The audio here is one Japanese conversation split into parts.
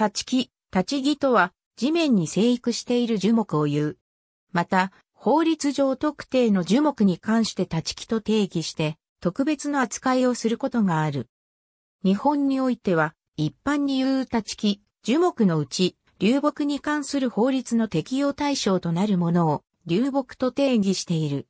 立ち木、立ち木とは、地面に生育している樹木を言う。また、法律上特定の樹木に関して立ち木と定義して、特別の扱いをすることがある。日本においては、一般に言う立ち木、樹木のうち、流木に関する法律の適用対象となるものを、流木と定義している。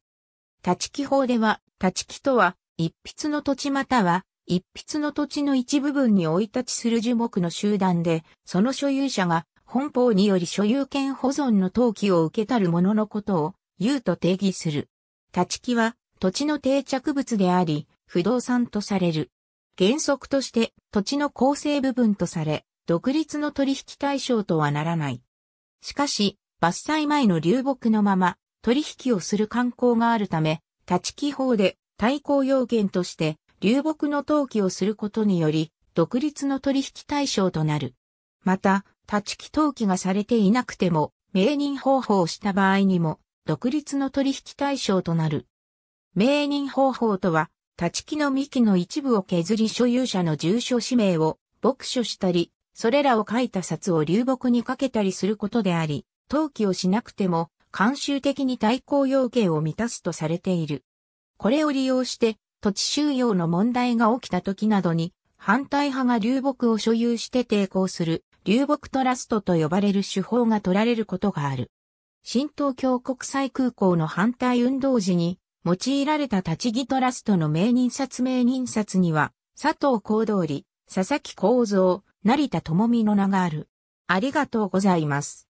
立ち木法では、立ち木とは、一筆の土地または一筆の土地の一部分に生い立ちする樹木の集団で、その所有者が本法により所有権保存の登記を受けたるもののことを、言うと定義する。立ち木は土地の定着物であり、不動産とされる。原則として土地の構成部分とされ、独立の取引対象とはならない。しかし、伐採前の流木のまま取引をする慣行があるため、立ち木法で対抗要件として流木の登記をすることにより、独立の取引対象となる。また、立ち木登記がされていなくても、名人方法をした場合にも、独立の取引対象となる。名人方法とは、立ち木の幹の一部を削り所有者の住所氏名を牧書したり、それらを書いた札を流木にかけたりすることであり、登記をしなくても、慣習的に対抗要件を満たすとされている。これを利用して、土地収容の問題が起きた時などに、反対派が流木を所有して抵抗する、流木トラストと呼ばれる手法が取られることがある。新東京国際空港の反対運動時に、用いられた立ち木トラストの名人札名人札には、佐藤幸通佐々木幸三、成田智美の名がある。ありがとうございます。